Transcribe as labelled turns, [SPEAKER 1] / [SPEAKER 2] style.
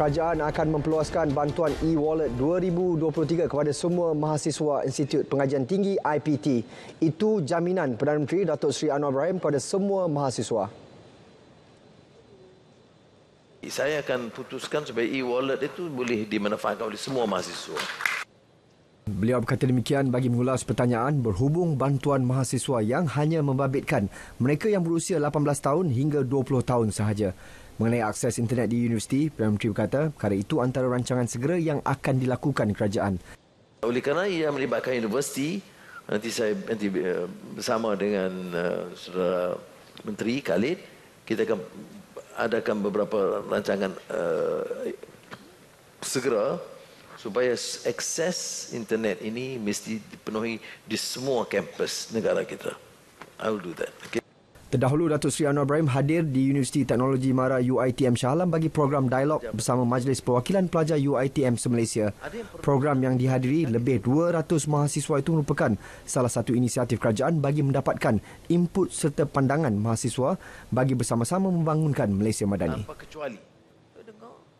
[SPEAKER 1] kerajaan akan mempeluaskan bantuan e-wallet 2023 kepada semua mahasiswa Institut Pengajian Tinggi IPT. Itu jaminan Perdana Menteri Datuk Seri Anwar Ibrahim kepada semua mahasiswa.
[SPEAKER 2] Saya akan putuskan supaya e-wallet itu boleh dimanfaatkan oleh semua mahasiswa.
[SPEAKER 1] Beliau berkata demikian bagi mengulas pertanyaan berhubung bantuan mahasiswa yang hanya membabitkan mereka yang berusia 18 tahun hingga 20 tahun sahaja. Mengenai akses internet di universiti, Perdana Menteri berkata perkara itu antara rancangan segera yang akan dilakukan kerajaan.
[SPEAKER 2] Oleh kerana ia melibatkan universiti, nanti saya nanti eh, bersama dengan uh, saudara Menteri Khalid, kita akan adakan beberapa rancangan uh, segera supaya akses internet ini mesti dipenuhi di semua kampus negara kita. I will do that. Okay.
[SPEAKER 1] Terdahulu Datuk Sri Anwar Ibrahim hadir di Universiti Teknologi Mara UITM Shah Alam bagi program dialog bersama Majlis Perwakilan Pelajar UITM Semalaysia. Program yang dihadiri lebih 200 mahasiswa itu merupakan salah satu inisiatif kerajaan bagi mendapatkan input serta pandangan mahasiswa bagi bersama-sama membangunkan Malaysia Madani.